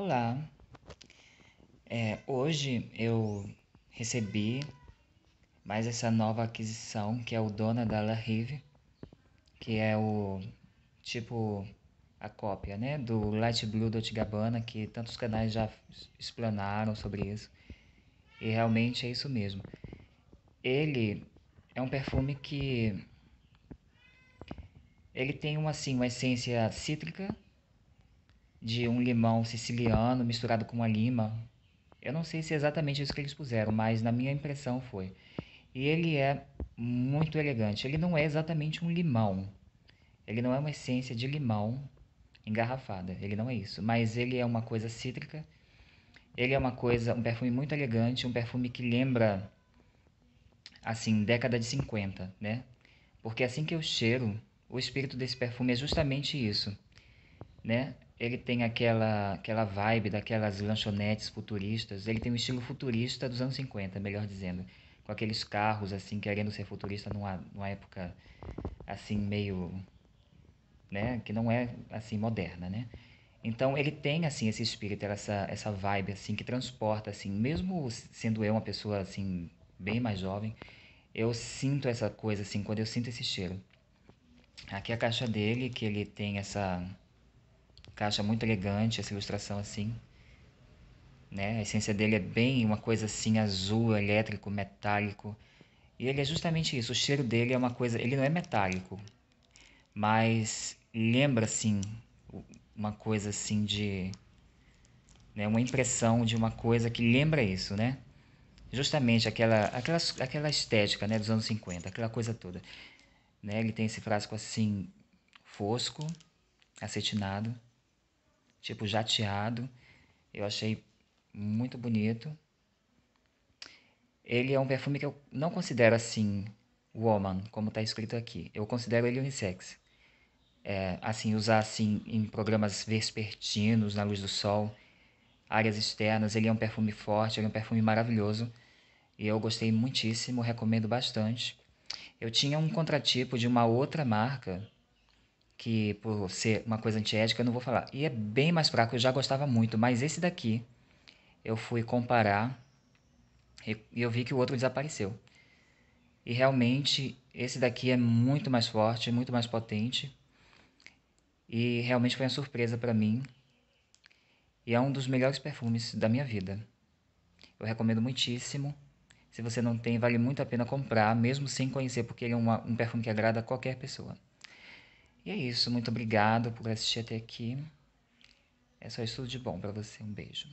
Olá, é, hoje eu recebi mais essa nova aquisição que é o Dona da La Rive, que é o tipo a cópia né, do Light Blue Dot Gabbana, que tantos canais já explanaram sobre isso, e realmente é isso mesmo. Ele é um perfume que ele tem uma, assim, uma essência cítrica de um limão siciliano misturado com uma lima. Eu não sei se é exatamente isso que eles puseram, mas na minha impressão foi. E ele é muito elegante. Ele não é exatamente um limão. Ele não é uma essência de limão engarrafada. Ele não é isso. Mas ele é uma coisa cítrica. Ele é uma coisa, um perfume muito elegante, um perfume que lembra assim, década de 50, né? Porque assim que eu cheiro, o espírito desse perfume é justamente isso, né? ele tem aquela, aquela vibe daquelas lanchonetes futuristas, ele tem um estilo futurista dos anos 50, melhor dizendo, com aqueles carros assim querendo ser futurista numa, numa época assim meio né, que não é assim moderna, né? Então ele tem assim esse espírito, essa essa vibe assim que transporta assim, mesmo sendo eu uma pessoa assim bem mais jovem, eu sinto essa coisa assim quando eu sinto esse cheiro. Aqui a caixa dele que ele tem essa caixa muito elegante essa ilustração assim. Né? A essência dele é bem uma coisa assim azul, elétrico, metálico. E ele é justamente isso. O cheiro dele é uma coisa, ele não é metálico, mas lembra assim uma coisa assim de né, uma impressão de uma coisa que lembra isso, né? Justamente aquela aquela aquela estética, né, dos anos 50, aquela coisa toda. Né? Ele tem esse frasco assim fosco, acetinado tipo jateado. Eu achei muito bonito. Ele é um perfume que eu não considero assim woman, como está escrito aqui. Eu considero ele unissex. É, assim, usar assim em programas vespertinos, na luz do sol, áreas externas. Ele é um perfume forte, ele é um perfume maravilhoso. E eu gostei muitíssimo, recomendo bastante. Eu tinha um contratipo de uma outra marca que por ser uma coisa antiética eu não vou falar. E é bem mais fraco, eu já gostava muito, mas esse daqui eu fui comparar e eu vi que o outro desapareceu. E realmente esse daqui é muito mais forte, é muito mais potente. E realmente foi uma surpresa para mim. E é um dos melhores perfumes da minha vida. Eu recomendo muitíssimo. Se você não tem, vale muito a pena comprar, mesmo sem conhecer, porque ele é uma, um perfume que agrada a qualquer pessoa. E é isso, muito obrigado por assistir até aqui. É só isso de bom para você. Um beijo.